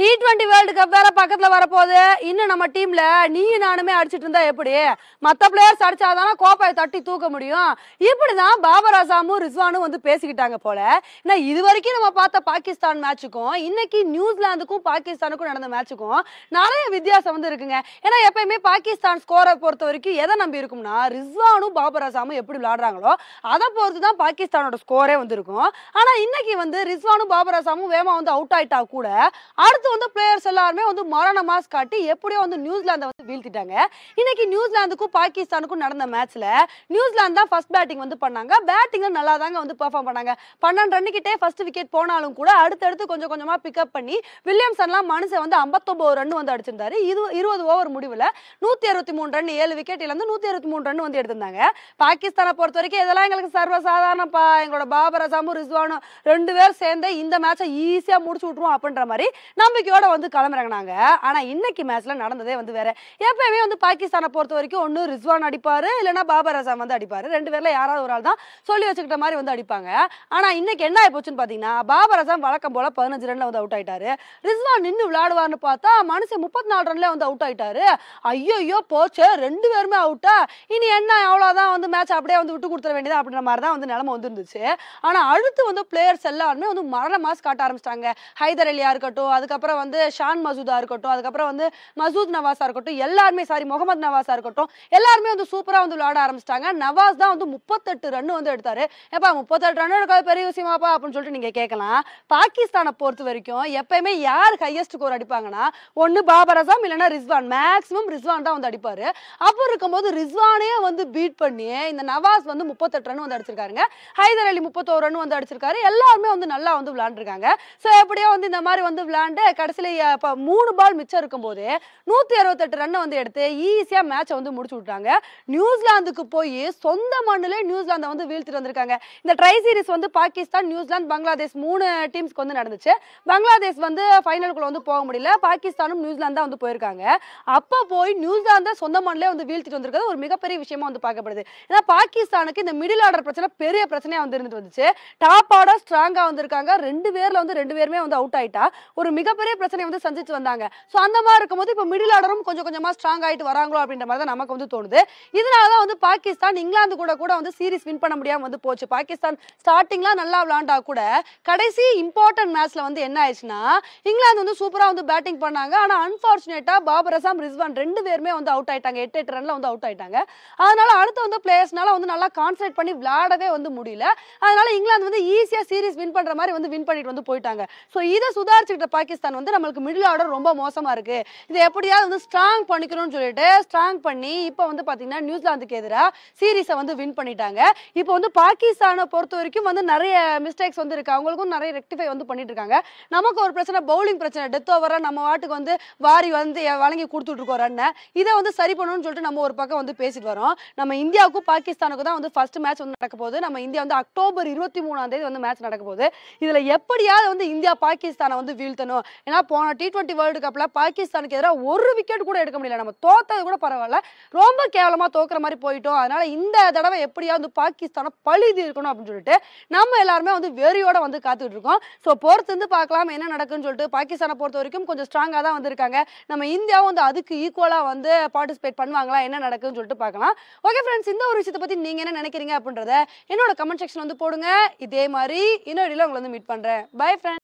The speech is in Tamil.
டி டுவெண்ட்டி வேர்ல்டு கப் வேற பக்கத்துல வரப்போகுது இன்னும் நம்ம டீம்ல நீ நானுமே அடிச்சிட்டு இருந்தா எப்படி மத்த பிளேயர்ஸ் அடிச்சாதான கோப்பையை தட்டி தூக்க முடியும் இப்படிதான் பாபர் அசாமும் ரிஸ்வானும் வந்து பேசிக்கிட்டாங்க போல ஏன்னா இது வரைக்கும் நம்ம பார்த்த பாகிஸ்தான் மேட்சுக்கும் இன்னைக்கு நியூசிலாந்துக்கும் பாகிஸ்தானுக்கும் நடந்த மேட்சுக்கும் நிறைய வித்தியாசம் வந்து இருக்குங்க ஏன்னா எப்பயுமே பாகிஸ்தான் ஸ்கோரை பொறுத்த வரைக்கும் எதை நம்பி இருக்கும்னா ரிஸ்வானும் பாபர் அசாமும் எப்படி விளையாடுறாங்களோ அதை பொறுத்து தான் பாகிஸ்தானோட ஸ்கோரே வந்து இருக்கும் ஆனா இன்னைக்கு வந்து ரிஸ்வானும் பாபர் அசாமும் வேமா வந்து அவுட் ஆயிட்டா கூட அடுத்து வந்து பிளேயர்ஸ் எல்லாருமே வந்து மரண மாஸ் காட்டி எப்படியோ வந்து நியூசிலாந்தை வந்து வீழ்த்திட்டாங்க இன்னைக்கு நியூசிலாந்துக்கும் பாகிஸ்தானுக்கும் நடந்த மேட்ச்ல நியூசிலாந்து தான் ஃபர்ஸ்ட் பேட்டிங் வந்து பண்ணாங்க பேட்டிங் நல்லா தாங்க வந்து பெர்ஃபார்ம் பண்ணாங்க பன்னெண்டு ரன்னுக்கிட்டே ஃபர்ஸ்ட் விக்கெட் போனாலும் கூட அடுத்தடுத்து கொஞ்சம் கொஞ்சமா பிக்கப் பண்ணி வில்லியம்சன்லாம் மனுஷன் வந்து ஐம்பத்தொம்பது ரன் வந்து அடிச்சிருந்தாரு இது இருபது ஓவர் முடிவில் நூத்தி அறுபத்தி மூணு ரன் ஏழு விக்கெட் இழந்து நூத்தி அறுபத்தி மூணு ரன் வந்து எடுத்திருந்தாங்க பாகிஸ்தானை பொறுத்த வரைக்கும் இதெல்லாம் எங்களுக்கு சர்வசாதாரணப்பா எங்களோட பாபர் அசாமும் ரிஸ்வானும் ரெண்டு பேர் சேர்ந்து இந்த மேட்சை ஈஸியா முடிச்சு விட்டுருவோம் அப்படின்ற மாதிரி நம்ம நம்பிக்கையோட வந்து கிளம்புறாங்க ஆனால் இன்னைக்கு மேட்ச்ல நடந்ததே வந்து வேற எப்பயுமே வந்து பாகிஸ்தானை பொறுத்த வரைக்கும் ஒன்று ரிஸ்வான் அடிப்பார் இல்லைனா பாபர் அசாம் வந்து அடிப்பார் ரெண்டு பேரில் யாராவது ஒரு ஆள் தான் சொல்லி வச்சுக்கிட்ட மாதிரி வந்து அடிப்பாங்க ஆனால் இன்னைக்கு என்ன ஆகி போச்சுன்னு பார்த்தீங்கன்னா பாபர் அசாம் வழக்கம் போல பதினஞ்சு ரன்ல வந்து அவுட் ஆயிட்டாரு ரிஸ்வான் நின்று விளையாடுவார்னு பார்த்தா மனுஷன் முப்பத்தி நாலு ரன்ல வந்து அவுட் ஆயிட்டாரு ஐயோ போச்சு ரெண்டு பேருமே அவுட்டா இனி என்ன அவ்வளவுதான் வந்து மேட்ச் அப்படியே வந்து விட்டு கொடுத்துட வேண்டியது அப்படின்ற மாதிரி தான் வந்து நிலமை வந்துருந்துச்சு ஆனால் அடுத்து வந்து பிளேயர்ஸ் எல்லாருமே வந்து மரண மாஸ் காட்ட ஆரம்பிச்சிட்டாங்க ஹைதர் அலியா இருக்கட்டும் அதுக்கப்புறம் அதுக்கப்புறம் வந்து ஷான் மசூதா இருக்கட்டும் அதுக்கப்புறம் வந்து மசூத் நவாஸா இருக்கட்டும் எல்லாருமே சாரி முகமது நவாஸா இருக்கட்டும் எல்லாருமே வந்து சூப்பராக வந்து விளையாட ஆரம்பிச்சிட்டாங்க நவாஸ் தான் வந்து முப்பத்தெட்டு ரன் வந்து எடுத்தாரு ஏப்பா முப்பத்தெட்டு ரன் எடுக்காது பெரிய விஷயமாப்பா அப்படின்னு சொல்லிட்டு நீங்க கேட்கலாம் பாகிஸ்தானை பொறுத்த வரைக்கும் எப்பயுமே யார் ஹையஸ்ட் ஸ்கோர் அடிப்பாங்கன்னா ஒன்று பாபர் அசாம் இல்லைன்னா ரிஸ்வான் மேக்ஸிமம் ரிஸ்வான் தான் வந்து அடிப்பாரு அப்போ இருக்கும்போது ரிஸ்வானே வந்து பீட் பண்ணி இந்த நவாஸ் வந்து முப்பத்தெட்டு ரன் வந்து அடிச்சிருக்காருங்க ஹைதர் அலி முப்பத்தோரு ரன் வந்து அடிச்சிருக்காரு எல்லாருமே வந்து நல்லா வந்து விளாண்டுருக்காங்க ஸோ எப்படியோ வந்து இந்த மாதிரி வந்து விளாண்டு கடைசியில் இப்போ மூணு பால் மிச்சம் இருக்கும்போது நூற்றி அறுபத்தெட்டு ரன்னை வந்து எடுத்து ஈஸியாக மேட்சை வந்து முடிச்சு விட்டாங்க நியூசிலாந்துக்கு போய் சொந்த மண்ணில் நியூசிலாந்தை வந்து வீழ்த்திட்டு வந்திருக்காங்க இந்த ட்ரை சீரிஸ் வந்து பாகிஸ்தான் நியூசிலாந்து பங்களாதேஷ் மூணு டீம்ஸ்க்கு வந்து நடந்துச்சு பங்களாதேஷ் வந்து ஃபைனலுக்குள்ளே வந்து போக முடியல பாகிஸ்தானும் நியூசிலாந்து தான் வந்து போயிருக்காங்க அப்போ போய் நியூசிலாந்தை சொந்த மண்ணிலே வந்து வீழ்த்திட்டு வந்திருக்கிறது ஒரு மிகப்பெரிய விஷயமா வந்து பார்க்கப்படுது ஏன்னா பாகிஸ்தானுக்கு இந்த மிடில் ஆர்டர் பிரச்சனை பெரிய பிரச்சனையாக வந்து இருந்துட்டு வந்துச்சு டாப் ஆர்டர் ஸ்ட்ராங்காக வந்திருக்காங்க ரெண்டு பேரில் வந்து ரெண்டு பேருமே வந்து அவுட் ஆயிட்டா ஒரு மிகப்பெரிய பெரிய பிரச்சனை வந்து சந்திச்சு வந்தாங்க ஸோ அந்த மாதிரி இருக்கும்போது இப்போ மிடில் ஆர்டரும் கொஞ்சம் கொஞ்சமாக ஸ்ட்ராங் ஆகிட்டு வராங்களோ அப்படின்ற மாதிரி தான் நமக்கு வந்து தோணுது இதனால தான் வந்து பாகிஸ்தான் இங்கிலாந்து கூட கூட வந்து சீரிஸ் வின் பண்ண முடியாமல் வந்து போச்சு பாகிஸ்தான் ஸ்டார்டிங்லாம் நல்லா விளாண்டா கூட கடைசி இம்பார்ட்டன்ட் மேட்ச்ல வந்து என்ன ஆயிடுச்சுன்னா இங்கிலாந்து வந்து சூப்பராக வந்து பேட்டிங் பண்ணாங்க ஆனால் அன்ஃபார்ச்சுனேட்டாக பாபர் அசாம் ரிஸ்வான் ரெண்டு பேருமே வந்து அவுட் ஆயிட்டாங்க எட்டு எட்டு ரன்ல வந்து அவுட் ஆயிட்டாங்க அதனால அடுத்து வந்து பிளேயர்ஸ்னால வந்து நல்லா கான்சன்ட்ரேட் பண்ணி விளையாடவே வந்து முடியல அதனால இங்கிலாந்து வந்து ஈஸியாக சீரிஸ் வின் பண்ற மாதிரி வந்து வின் பண்ணிட்டு வந்து போயிட்டாங்க ஸோ இதை சுதாரிச்சுக்கிட்ட பாகிஸ்தான் கண்டிஷன் வந்து நம்மளுக்கு மிடில் ஆர்டர் ரொம்ப மோசமாக இருக்குது இதை எப்படியாவது வந்து ஸ்ட்ராங் பண்ணிக்கணும்னு சொல்லிட்டு ஸ்ட்ராங் பண்ணி இப்போ வந்து பார்த்தீங்கன்னா நியூசிலாந்துக்கு எதிராக சீரீஸை வந்து வின் பண்ணிட்டாங்க இப்போ வந்து பாகிஸ்தானை பொறுத்த வரைக்கும் வந்து நிறைய மிஸ்டேக்ஸ் வந்து இருக்குது அவங்களுக்கும் நிறைய ரெக்டிஃபை வந்து பண்ணிட்டு இருக்காங்க நமக்கு ஒரு பிரச்சனை பவுலிங் பிரச்சனை டெத் ஓவராக நம்ம வாட்டுக்கு வந்து வாரி வந்து வழங்கி கொடுத்துட்டு இருக்கோம் ரன்னை இதை வந்து சரி பண்ணணும்னு சொல்லிட்டு நம்ம ஒரு பக்கம் வந்து பேசிட்டு வரோம் நம்ம இந்தியாவுக்கும் பாகிஸ்தானுக்கும் தான் வந்து ஃபர்ஸ்ட் மேட்ச் வந்து நடக்க போகுது நம்ம இந்தியா வந்து அக்டோபர் இருபத்தி மூணாம் தேதி வந்து மேட்ச் நடக்க போகுது இதில் எப்படியாவது வந்து இந்தியா பாகிஸ்தானை வந்து வீழ்த்தணும் ஏன்னா போன டி டுவெண்ட்டி வேர்ல்டு கப்பில் பாகிஸ்தானுக்கு எதிராக ஒரு விக்கெட் கூட எடுக்க முடியல நம்ம தோத்தது கூட பரவாயில்ல ரொம்ப கேவலமாக தோக்குற மாதிரி போயிட்டோம் அதனால இந்த தடவை எப்படியாவது பாகிஸ்தானை பழுதி இருக்கணும் அப்படின்னு சொல்லிட்டு நம்ம எல்லாருமே வந்து வெறியோட வந்து காத்துட்டு இருக்கோம் ஸோ பொறுத்து வந்து பார்க்கலாம் என்ன நடக்குன்னு சொல்லிட்டு பாகிஸ்தானை பொறுத்த வரைக்கும் கொஞ்சம் ஸ்ட்ராங்காக தான் வந்திருக்காங்க நம்ம இந்தியாவும் வந்து அதுக்கு ஈக்குவலாக வந்து பார்ட்டிசிபேட் பண்ணுவாங்களா என்ன நடக்குன்னு சொல்லிட்டு பார்க்கலாம் ஓகே ஃப்ரெண்ட்ஸ் இந்த ஒரு விஷயத்தை பற்றி நீங்கள் என்ன நினைக்கிறீங்க அப்படின்றத என்னோட கமெண்ட் செக்ஷன் வந்து போடுங்க இதே மாதிரி இன்னொரு உங்களை வந்து மீட் பண்ணுறேன் பை ஃப்ரெண்ட்ஸ்